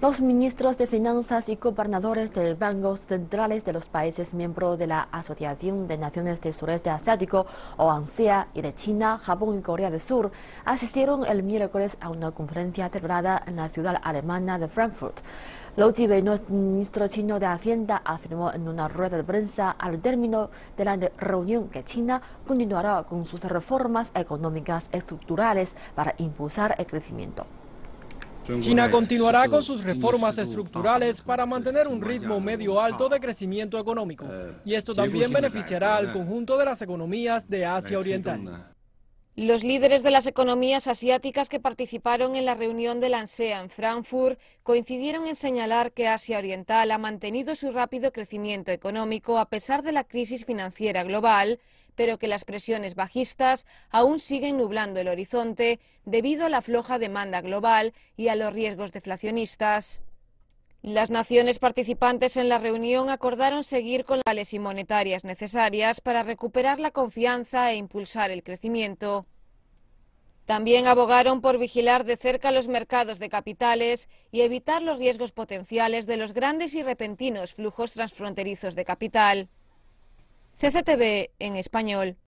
Los ministros de Finanzas y gobernadores de bancos centrales de los países miembros de la Asociación de Naciones del Sureste Asiático, o ANSEA, y de China, Japón y Corea del Sur asistieron el miércoles a una conferencia celebrada en la ciudad alemana de Frankfurt. Lo ministro chino de Hacienda, afirmó en una rueda de prensa al término de la reunión que China continuará con sus reformas económicas estructurales para impulsar el crecimiento. China continuará con sus reformas estructurales para mantener un ritmo medio alto de crecimiento económico eh, y esto también beneficiará al conjunto de las economías de Asia Oriental. Los líderes de las economías asiáticas que participaron en la reunión de la ANSEA en Frankfurt coincidieron en señalar que Asia Oriental ha mantenido su rápido crecimiento económico a pesar de la crisis financiera global pero que las presiones bajistas aún siguen nublando el horizonte debido a la floja demanda global y a los riesgos deflacionistas. Las naciones participantes en la reunión acordaron seguir con las medidas y monetarias necesarias para recuperar la confianza e impulsar el crecimiento. También abogaron por vigilar de cerca los mercados de capitales y evitar los riesgos potenciales de los grandes y repentinos flujos transfronterizos de capital. CCTV en español.